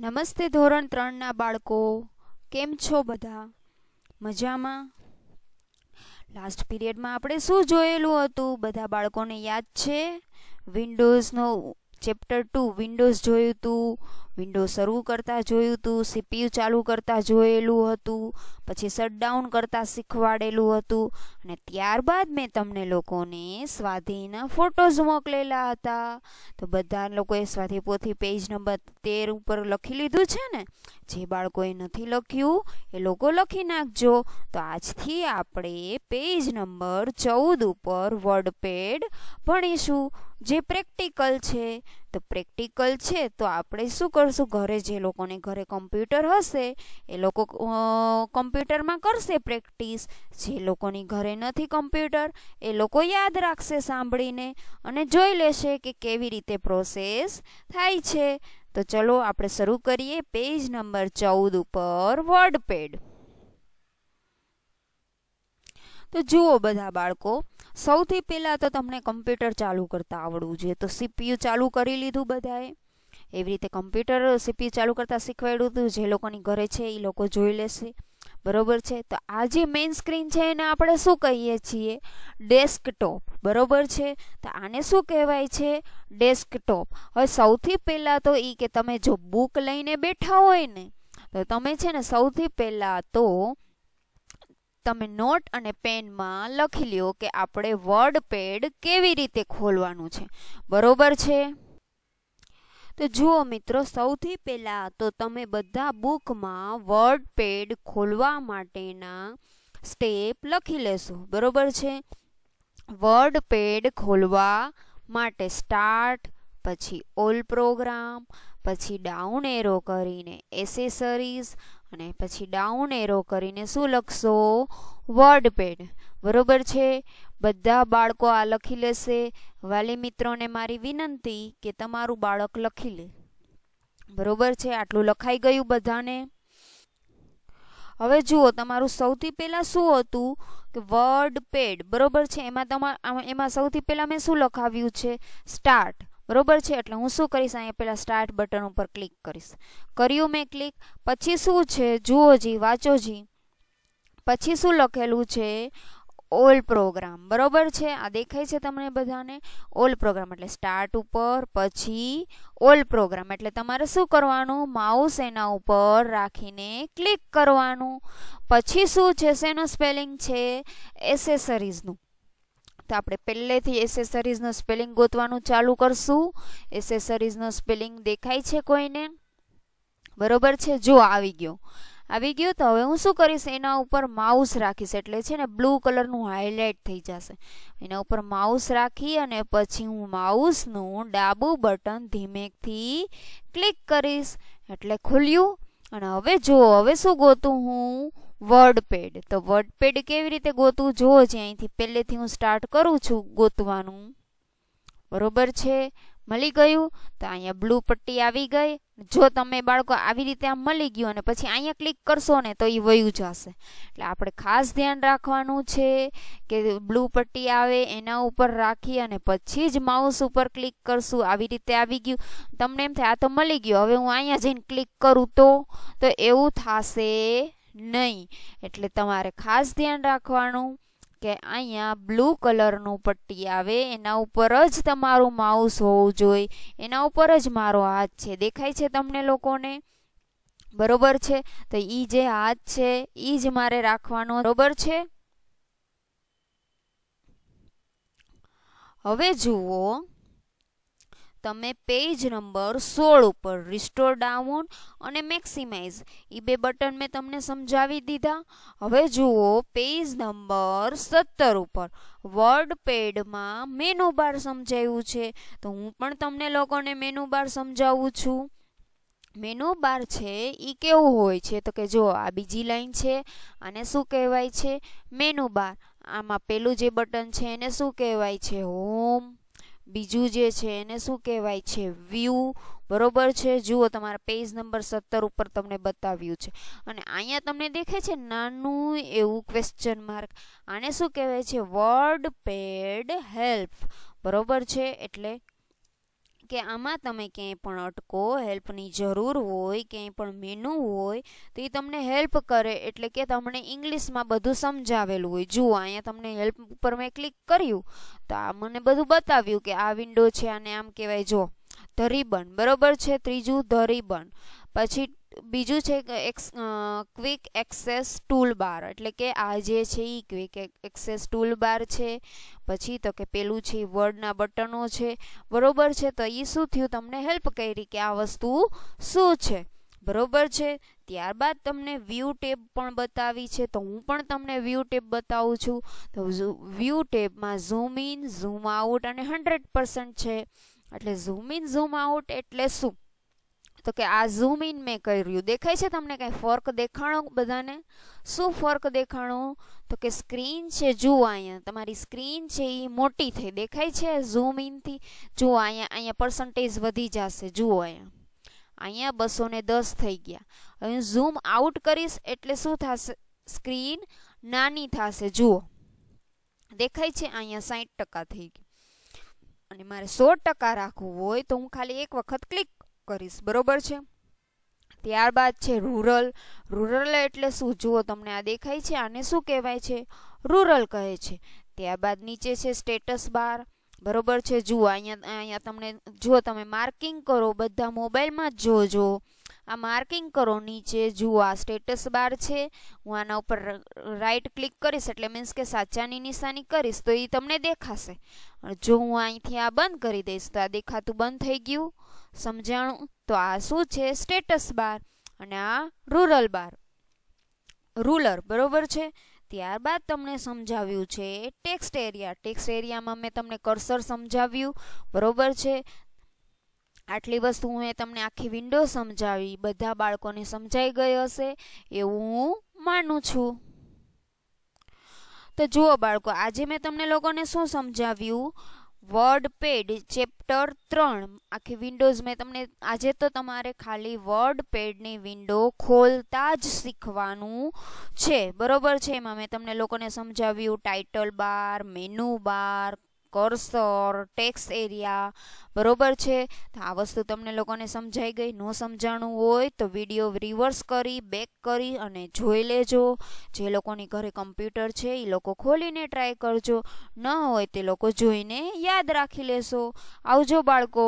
નમસ્તે ધોરણ ત્રણના બાળકો કેમ છો બધા મજામાં લાસ્ટ પીરિયડમાં આપણે શું જોયેલું હતું બધા બાળકોને યાદ છે વિન્ડોઝનો ચેપ્ટર ટુ વિન્ડોઝ જોયું હતું વિન્ડો શરૂ કરતાં જોયું હતું સીપીયુ ચાલુ કરતાં જોયેલું હતું પછી શટડાઉન કરતાં શીખવાડેલું હતું અને ત્યારબાદ મેં તમને લોકોને સ્વાધીના ફોટોઝ મોકલેલા હતા તો બધા લોકોએ સ્વાધી પોથી પેજ નંબર તેર ઉપર લખી લીધું છે ને જે બાળકોએ નથી લખ્યું એ લોકો લખી નાખજો તો આજથી આપણે પેજ નંબર ચૌદ ઉપર વર્ડપેડ ભણીશું જે પ્રેક્ટિકલ છે તો પ્રેક્ટિકલ છે તો આપણે શું કરશું ઘરે જે લોકોને ઘરે કમ્પ્યુટર હશે એ લોકો કમ્પ્યુટરમાં કરશે પ્રેક્ટિસ જે લોકોની ઘરે નથી કમ્પ્યુટર એ લોકો યાદ રાખશે સાંભળીને અને જોઈ લેશે કે કેવી રીતે પ્રોસેસ થાય છે તો ચલો આપણે શરૂ કરીએ પેજ નંબર ચૌદ ઉપર વર્ડપેડ પેડ તો જુઓ બધા બાળકો સૌથી પહેલાં તો તમને કમ્પ્યુટર ચાલુ કરતાં આવડવું જોઈએ તો સીપીયુ ચાલુ કરી લીધું બધાએ એવી રીતે કમ્પ્યુટર સીપીયુ ચાલુ કરતાં શીખવાડ્યું હતું જે લોકોની ઘરે છે એ લોકો જોઈ લેશે બરોબર છે તો આ જે મેઇન સ્ક્રીન છે એને આપણે શું કહીએ છીએ ડેસ્કટોપ બરોબર છે તો આને શું કહેવાય છે ડેસ્કટોપ હવે સૌથી પહેલાં તો એ કે તમે જો બુક લઈને બેઠા હોય ને તો તમે છે ને સૌથી પહેલાં તો તમે નોટ અને પેનમાં લખી લ્યો કે આપણે વર્ડ પેડ કેવી રીતે ખોલવાનું છે બરોબર છે તો જુઓ મિત્રો સૌથી પહેલાં તો તમે બધા બુકમાં વર્ડ પેડ ખોલવા માટેના સ્ટેપ લખી લેશો બરોબર છે વર્ડ પેડ ખોલવા માટે સ્ટાર્ટ પછી ઓલ પ્રોગ્રામ પછી ડાઉન એરો કરીને એસેસરીઝ અને પછી ડાઉન એરો કરીને શું લખશો વર્ડપેડ બરોબર છે બધા બાળકો આ લખી લેશે વાલી મિત્રોને મારી વિનંતી કે તમારું બાળક લખી લે બરોબર છે આટલું લખાઈ ગયું બધાને હવે જુઓ તમારું સૌથી પહેલાં શું હતું કે વર્ડ પેડ બરાબર છે એમાં તમા એમાં સૌથી પહેલાં મેં શું લખાવ્યું છે સ્ટાર્ટ બરોબર છે એટલે હું શું કરીશ અહીંયા પહેલાં સ્ટાર્ટ બટન ઉપર ક્લિક કરીશ કર્યું મેં ક્લિક પછી શું છે જુઓ જી વાંચો જી પછી શું લખેલું છે ઓલ પ્રોગ્રામ બરોબર છે આ દેખાય છે તમને બધાને ઓલ પ્રોગ્રામ એટલે સ્ટાર્ટ ઉપર પછી ઓલ પ્રોગ્રામ એટલે તમારે શું કરવાનું માઉસ એના ઉપર રાખીને ક્લિક કરવાનું પછી શું છે શેનો સ્પેલિંગ છે એસેસરીઝનું તો આપણે પહેલેથી એસેસરીઝનું સ્પેલિંગ ગોતવાનું ચાલુ કરશું એસેસરીઝનો સ્પેલિંગ દેખાય છે કોઈને બરોબર છે જો આવી ગયો આવી ગયો તો હવે હું શું કરીશ એના ઉપર માઉસ રાખીશ એટલે છે ને બ્લુ કલરનું હાઇલાઇટ થઈ જશે એના ઉપર માઉસ રાખી અને પછી હું માઉસનું ડાબું બટન ધીમેકથી ક્લિક કરીશ એટલે ખુલ્યું અને હવે જો હવે શું ગોતું હું વર્ડપેડ તો વર્ડપેડ કેવી રીતે ગોતવું જુઓ છે અહીંથી પહેલેથી હું સ્ટાર્ટ કરું છું ગોતવાનું બરોબર છે મળી ગયું તો અહીંયા બ્લુ પટ્ટી આવી ગઈ જો તમે બાળકો આવી રીતે આમ મળી ગયું અને પછી અહીંયા ક્લિક કરશો ને તો એ વયું જશે એટલે આપણે ખાસ ધ્યાન રાખવાનું છે કે બ્લુ પટ્ટી આવે એના ઉપર રાખી અને પછી જ માઉસ ઉપર ક્લિક કરશું આવી રીતે આવી ગયું તમને એમ થાય આ તો મળી ગયું હવે હું અહીંયા જઈને ક્લિક કરું તો તો એવું થશે નહીં એટલે તમારે ખાસ ધ્યાન રાખવાનું કે અહીંયા બ્લુ કલરનું પટ્ટી આવે એના ઉપર જ તમારું માઉસ હોવું જોઈએ એના ઉપર જ મારો હાથ છે દેખાય છે તમને લોકોને બરોબર છે તો એ જે હાથ છે એ જ મારે રાખવાનો બરોબર છે હવે જુઓ તમે પેજ નંબર સોળ ઉપર રિસ્ટોર ડાઉન અને મેક્સિમાઇઝ એ બે બટન મેં તમને સમજાવી દીધા હવે જુઓ પેજ નંબર સત્તર ઉપર વર્ડ પેડમાં મેનુ બાર સમજાવ્યું છે તો હું પણ તમને લોકોને મેનુ બાર સમજાવું છું મેનુ બાર છે એ કેવું હોય છે તો કે જો આ બીજી લાઈન છે અને શું કહેવાય છે મેનુ બાર આમાં પેલું જે બટન છે એને શું કહેવાય છે હોમ બીજું જે છે એને શું કહેવાય છે વ્યૂ બરોબર છે જુઓ તમારા પેજ નંબર સત્તર ઉપર તમને બતાવ્યું છે અને અહીંયા તમને દેખાય છે નાનું એવું ક્વેશ્ચન માર્ક આને શું કહેવાય છે વર્ડ પેડ હેલ્પ બરોબર છે એટલે કે આમાં તમે ક્યાંય પણ અટકો હેલ્પની જરૂર હોય ક્યાંય પણ મેનુ હોય તો એ તમને હેલ્પ કરે એટલે કે તમને ઇંગ્લિશમાં બધું સમજાવેલું હોય જુઓ અહીંયા તમને હેલ્પ ઉપર મેં ક્લિક કર્યું તો આ મને બધું બતાવ્યું કે આ વિન્ડો છે આને આમ કહેવાય જો ધરીબન બરોબર છે ત્રીજું ધરીબન પછી બીજું છે ક્વિક એક્સેસ ટૂલ બાર એટલે કે આ જે છે એ ક્વિક એક્સેસ ટૂલ બાર છે પછી તો કે પેલું છે એ વર્ડના બટનો છે બરોબર છે તો એ શું થયું તમને હેલ્પ કરી કે આ વસ્તુ શું છે બરોબર છે ત્યારબાદ તમને વ્યૂ ટેબ પણ બતાવી છે તો હું પણ તમને વ્યૂ ટેબ બતાવું છું તો વ્યૂ ટેબમાં ઝૂમ ઇન ઝૂમ આઉટ અને હંડ્રેડ છે એટલે ઝૂમ ઇન ઝૂમ આઉટ એટલે શું તો કે આ ઝૂમ ઇન મેં કર્યું દેખાય છે તમને કંઈ ફર્ક દેખાણો બધાને શું ફર્ક દેખાણો તો કે સ્ક્રીન છે જુઓ અહીંયા તમારી સ્ક્રીન છે એ મોટી થઈ દેખાય છે ઝૂમ ઇનથી જુઓ અહીંયા અહીંયા પર્સન્ટેજ વધી જશે જુઓ અહીંયા અહીંયા બસો ને દસ થઈ ગયા હવે હું ઝૂમ આઉટ કરીશ એટલે શું થશે સ્ક્રીન નાની થશે જુઓ દેખાય છે અહીંયા સાઠ ટકા થઈ ગયું અને મારે સો ટકા રાખવું હોય તો હું ખાલી એક વખત ક્લિક કરીશ બરોબર છે ત્યારબાદ છે રૂરલ રૂરલ એટલે શું જુઓ તમને આ દેખાય છે આને શું કહેવાય છે રૂરલ કહે છે ત્યારબાદ નીચે છે સ્ટેટસ બાર બરોબર છે જુઓ અહીંયા અહીંયા તમને જુઓ તમે માર્કિંગ કરો બધા મોબાઈલમાં જ જોજો આ માર્કિંગ કરો નીચે જુઓ આ સ્ટેટસ બાર છે હું આના ઉપર રાઈટ ક્લિક કરીશ એટલે મીન્સ કે સાચાની નિશાની કરીશ તો એ તમને દેખાશે જો હું અહીંથી આ બંધ કરી દઈશ તો આ દેખાતું બંધ થઈ ગયું સમજાણું તો આ શું છે સ્ટેટસ બાર અને આ રૂરલ બાર રૂલર બરોબર છે ત્યારબાદ તમને સમજાવ્યું છે ટેક્સ્ટ એરિયા ટેક્સ્ટ એરિયામાં મેં તમને કર્સર સમજાવ્યું બરોબર છે આટલી વસ્તુ હું તમને આખી વિન્ડો સમજાવી બધા બાળકોને સમજાઈ ગઈ હશે એવું હું માનું છું તો જુઓ બાળકો આજે મેં તમને લોકોને શું સમજાવ્યું વર્ડ પેડ ચેપ્ટર ત્રણ આખી વિન્ડોઝ મેં તમને આજે તો તમારે ખાલી વર્ડ પેડની વિન્ડો ખોલતા જ શીખવાનું છે બરોબર છે એમાં મેં તમને લોકોને સમજાવ્યું title bar menu bar cursor text area બરોબર છે તો આ વસ્તુ તમને લોકોને સમજાઈ ગઈ ન સમજાણું હોય તો વિડીયો રિવર્સ કરી બેક કરી અને જોઈ લેજો જે લોકોની ઘરે કમ્પ્યુટર છે એ લોકો ખોલીને ટ્રાય કરજો ન હોય તે લોકો જોઈને યાદ રાખી લેશો આવજો બાળકો